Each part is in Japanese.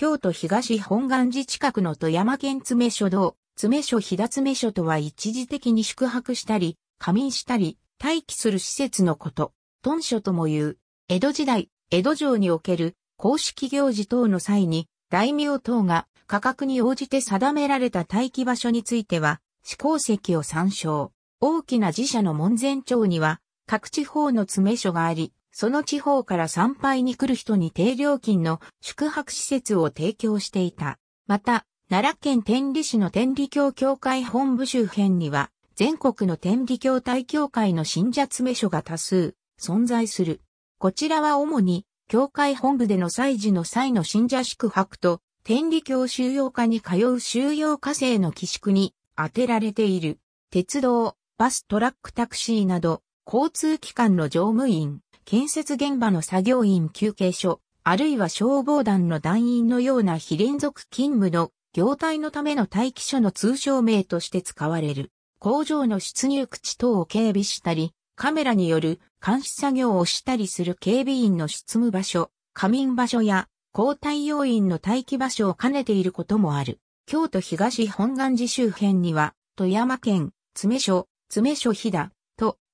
京都東本願寺近くの富山県詰所道、詰所飛騨詰所とは一時的に宿泊したり、仮眠したり、待機する施設のこと、屯所とも言う。江戸時代、江戸城における公式行事等の際に、大名等が価格に応じて定められた待機場所については、試行石を参照。大きな寺社の門前町には、各地方の詰所があり、その地方から参拝に来る人に低料金の宿泊施設を提供していた。また、奈良県天理市の天理教協会本部周辺には、全国の天理教大教会の信者詰め所が多数存在する。こちらは主に、教会本部での祭事の際の信者宿泊と、天理教収容科に通う収容科生の寄宿に当てられている。鉄道、バス、トラック、タクシーなど、交通機関の乗務員、建設現場の作業員休憩所、あるいは消防団の団員のような非連続勤務の業態のための待機所の通称名として使われる。工場の出入口等を警備したり、カメラによる監視作業をしたりする警備員の執務場所、仮眠場所や交代要員の待機場所を兼ねていることもある。京都東本願寺周辺には、富山県、詰所、詰所飛騨、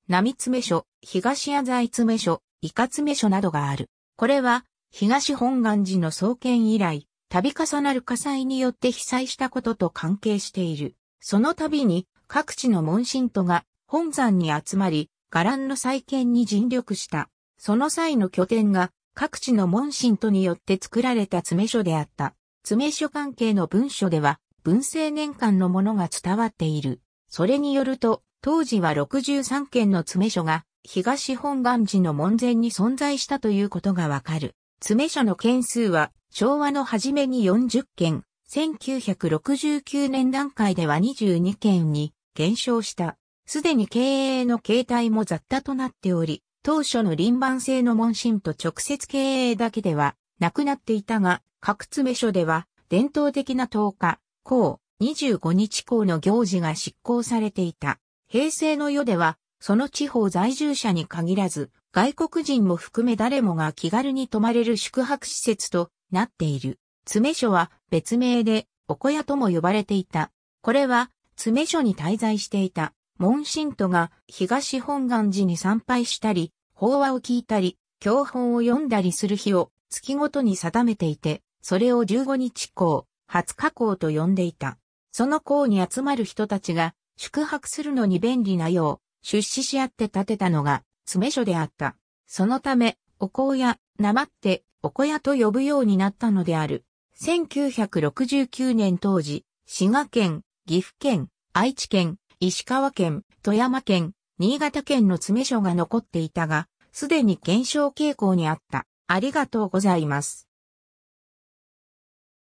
波詰所、東谷在詰所、伊カ詰所などがある。これは、東本願寺の創建以来、度重なる火災によって被災したことと関係している。その度に、各地の門神徒が本山に集まり、伽藍の再建に尽力した。その際の拠点が、各地の門神徒によって作られた詰所であった。詰所関係の文書では、文政年間のものが伝わっている。それによると、当時は63件の詰所が東本願寺の門前に存在したということがわかる。詰所の件数は昭和の初めに40件、1969年段階では22件に減少した。すでに経営の形態も雑多となっており、当初の臨番制の門神と直接経営だけではなくなっていたが、各詰所では伝統的な10日、公、25日公の行事が執行されていた。平成の世では、その地方在住者に限らず、外国人も含め誰もが気軽に泊まれる宿泊施設となっている。詰所は別名で、お小屋とも呼ばれていた。これは、詰所に滞在していた、門信徒が東本願寺に参拝したり、法話を聞いたり、教本を読んだりする日を月ごとに定めていて、それを15日公、20日公と呼んでいた。その公に集まる人たちが宿泊するのに便利なよう、出資し合って建てたのが、詰所であった。そのため、お香屋、なまって、おこ屋と呼ぶようになったのである。1969年当時、滋賀県、岐阜県、愛知県、石川県、富山県、新潟県の詰所が残っていたが、すでに減少傾向にあった。ありがとうございます。